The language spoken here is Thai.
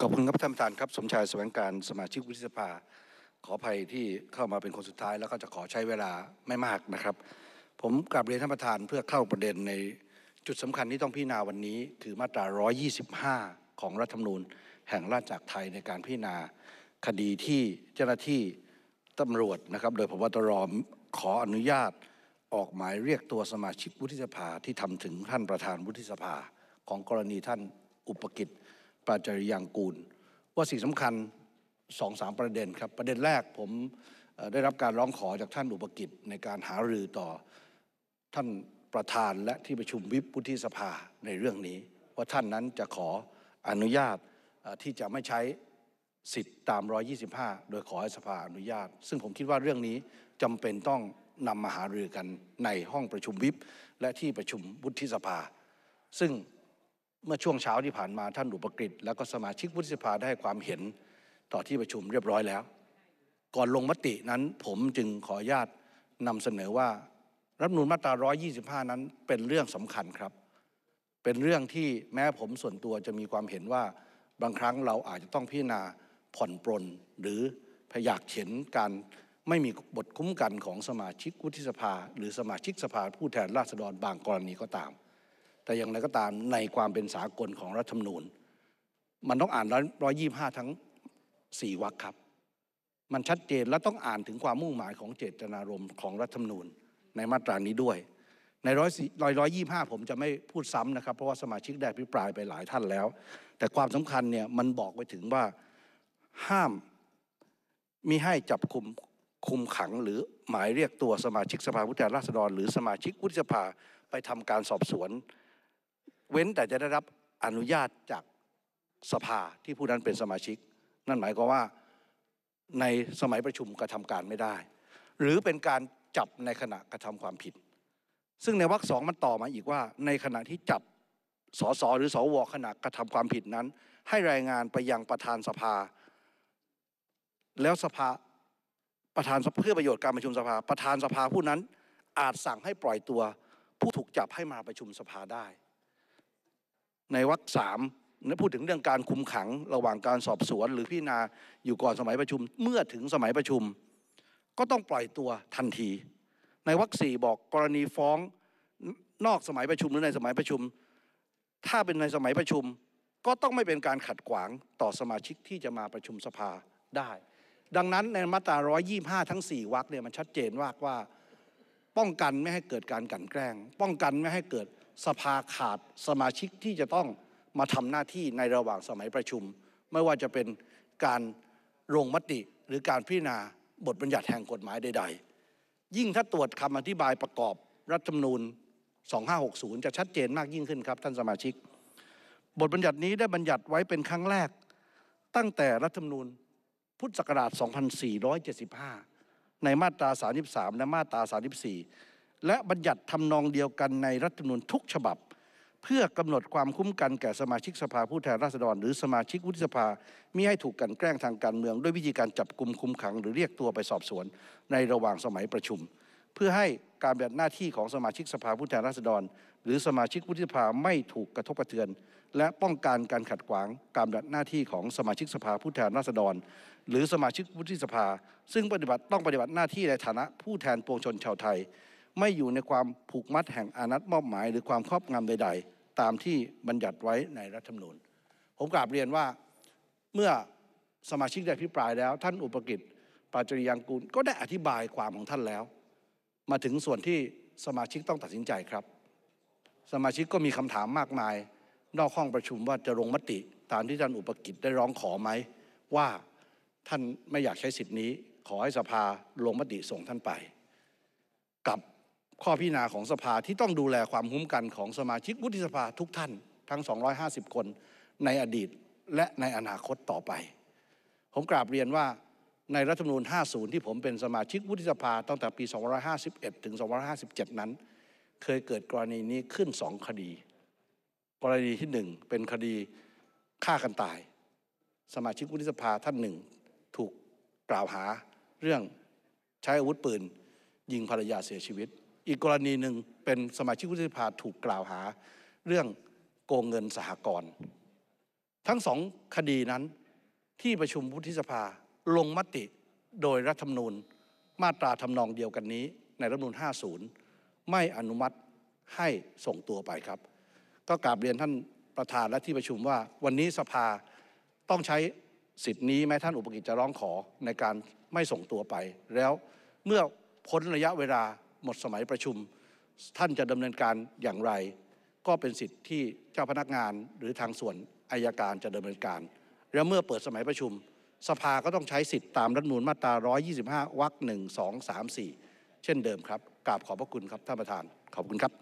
ขอบคุณครับท่านประธานครับสมชายแสวงการสมาชิกวุฒิสภาขออภัยที่เข้ามาเป็นคนสุดท้ายแล้วก็จะขอใช้เวลาไม่มากนะครับ ผมกลับเรียนท่านประธานเพื่อเข้าประเด็นในจุดสำคัญที่ต้องพิจารณาวันนี้คือมาตรา 125 ของรัฐธรรมนูญ แห่งราชอาาณจักรไทยในการพิจารณา คดีที่เจ้าหน้าที่ตำรวจนะครับโดยพบตรขออนุญาต ออกหมายเรียกตัวสมาชิกวุฒิสภาที่ทำถึงท่านประธานวุฒิสภา ของกรณีท่านอุปกิจปาจริยังกูลว่าสิ่งสำคัญสองสามประเด็นครับประเด็นแรกผมได้รับการร้องขอจากท่านอุปกิจในการหารือต่อท่านประธานและที่ประชุมวิปวุธิสภาในเรื่องนี้ว่าท่านนั้นจะขออนุญาตที่จะไม่ใช้สิทธิ์ตาม125 โดยขอให้สภาอนุญาต ซึ่งผมคิดว่าเรื่องนี้จำเป็นต้องนำมาหารือกันในห้องประชุมวิปและที่ประชุมวุฒิสภา ซึ่งเมื่อช่วงเช้าที่ผ่านมาท่านอุปกฤษและก็สมาชิกวุฒิสภาได้ความเห็นต่อที่ประชุมเรียบร้อยแล้ว ก่อนลงมตินั้นผมจึงขออนุญาตนำเสนอว่า รัฐมนูลมาตรา 125 นั้นเป็นเรื่องสำคัญครับ เป็นเรื่องที่แม้ผมส่วนตัวจะมีความเห็นว่าบางครั้งเราอาจจะต้องพิจารณาผ่อนปลน หรือพยากเี็นการไม่มีบทคุ้มกันของสมาชิกวุฒิสภา หรือสมาชิกสภา ผู้แทนราษฎรบางกรณีก็ตามแต่อย่างไรก็ตามในความเป็นสากลของรัฐธรรมนูญ มันต้องอ่านร้อยยี่ห้าทั้งสี่วรรคครับ มันชัดเจนและต้องอ่านถึงความมุ่งหมายของเจตนารมณ์ของรัฐธรรมนูญ ในมาตรานี้ด้วยในร้อยร้อยร้อยยี่ห้าผมจะไม่พูดซ้ำนะครับ เพราะว่าสมาชิกได้พิปรายไปหลายท่านแล้ว แต่ความสำคัญเนี่ยมันบอกไว้ถึงว่าห้ามมิให้จับคุมคุมขัง หรือหมายเรียกตัวสมาชิกสภาผู้แทนราษฎร หรือสมาชิกวุฒิสภาไปทำการสอบสวนเว้นแต่จะได้รับอนุญาตจากสภาที่ผู้นั้นเป็นสมาชิก นั่นหมายความว่าในสมัยประชุมกระทำการไม่ได้ หรือเป็นการจับในขณะกระทำความผิด ซึ่งในวรรคสองมันต่อมาอีกว่า ในขณะที่จับสสหรือสวขณะกระทำความผิดนั้น ให้รายงานไปยังประธานสภา แล้วสภาประธานเพื่อประโยชน์การประชุมสภา ประธานสภาผู้นั้นอาจสั่งให้ปล่อยตัวผู้ถูกจับให้มาประชุมสภาได้ในวรรคสามนั่นพูดถึงเรื่องการคุมขังระหว่างการสอบสวน หรือพิจารณาอยู่ก่อนสมัยประชุมเมื่อถึงสมัยประชุม ก็ต้องปล่อยตัวทันที ในวรรคสี่บอกกรณีฟ้องนอกสมัยประชุมหรือในสมัยประชุม ถ้าเป็นในสมัยประชุม ก็ต้องไม่เป็นการขัดขวางต่อสมาชิกที่จะมาประชุมสภาได้ ดังนั้นในมาตรา125 ทั้ง 4วรรคเนี่ยมันชัดเจนว่าว่าป้องกันไม่ให้เกิดการกันแกล้ง ป้องกันไม่ให้เกิดสภาขาดสมาชิกที่จะต้องมาทำหน้าที่ในระหว่างสมัยประชุม ไม่ว่าจะเป็นการลงมติหรือการพิจารณาบทบัญญัติแห่งกฎหมายใดๆ ยิ่งถ้าตรวจคำอธิบายประกอบรัฐธรรมนูญ 2560 จะชัดเจนมากยิ่งขึ้นครับท่านสมาชิก บทบัญญัตินี้ได้บัญญัติไว้เป็นครั้งแรก ตั้งแต่รัฐธรรมนูญพุทธศักราช 2475 ในมาตรา 33 และมาตรา 34และบัญญัติทำนองเดียวกันในรัฐธรรมนูญทุกฉบับ เพื่อกำหนดความคุ้มกันแก่สมาชิกสภาผู้แทนราษฎร หรือสมาชิกวุฒิสภามิให้ถูกกันแกล้งทางการเมืองด้วยวิธีการจับกลุ่มคุมขัง หรือเรียกตัวไปสอบสวนในระหว่างสมัยประชุม เพื่อให้การแบ่หน้าที่ของสมาชิกสภาผู้แทนราษฎร หรือสมาชิกวุฒิสภาไม่ถูกกระทบกระเทือน และป้องกันการขัดขวางการแบ่หน้าที่ของสมาชิกสภาผู้แทนราษฎร หรือสมาชิกวุฒิสภา ซึ่งปฏิบัติต้องปฏิบัติหน้าที่ในฐานะผู้แทนปวงชนชาวไทยไม่อยู่ในความผูกมัดแห่งอนัตมอบหมาย หรือความครอบงำใด ๆ ตามที่บัญญัติไว้ในรัฐธรรมนูญผมกราบเรียนว่าเมื่อสมาชิกได้พิปรายแล้ว ท่านอุปกิจปาจริยังกูลก็ได้อธิบายความของท่านแล้ว มาถึงส่วนที่สมาชิกต้องตัดสินใจครับ สมาชิกก็มีคำถามมากมาย นอกห้องประชุมว่าจะลงมติ ตามที่ท่านอุปกิจได้ร้องขอไหมว่าท่านไม่อยากใช้สิทธินี้ ขอให้สภาลงมติส่งท่านไปข้อพิจารณาของสภาที่ต้องดูแลความคุ้มกันของสมาชิกวุฒิสภาทุกท่าน ทั้ง 250 คนในอดีตและในอนาคตต่อไป ผมกราบเรียนว่าในรัฐธรรมนูญ50 ที่ผมเป็นสมาชิกวุฒิสภาตั้งแต่ปี 251 ถึง 257 นั้น เคยเกิดกรณีนี้ขึ้นสองคดี กรณีที่หนึ่งเป็นคดีฆ่ากันตาย สมาชิกวุฒิสภาท่านหนึ่งถูกกล่าวหาเรื่องใช้อาวุธปืนยิงภรรยาเสียชีวิตอีกกรณีหนึ่งเป็นสมาชิกวุฒิสภาถูกกล่าวหาเรื่องโกงเงินสหกรณ์ทั้งสองคดีนั้นที่ประชุมวุฒิสภาลงมติโดยรัฐธรรมนูญมาตราทำนองเดียวกันนี้ในรัฐธรรมนูญ50 ไม่อนุมัติให้ส่งตัวไปครับ ก็กราบเรียนท่านประธานและที่ประชุมว่าวันนี้สภาต้องใช้สิทธินี้แม้ท่านอุปกิจจะร้องขอในการไม่ส่งตัวไป แล้วเมื่อพ้นระยะเวลาหมดสมัยประชุมท่านจะดำเนินการอย่างไร ก็เป็นสิทธิ์ที่เจ้าพนักงาน หรือทางส่วนอายการจะดำเนินการ แล้วเมื่อเปิดสมัยประชุม สภาก็ต้องใช้สิทธิ์ตามรัฐมนูลมาตรา 125 วรรค 1 2 3 4 เช่นเดิมครับ กราบขอบพระคุณครับท่านประธานขอบคุณครับ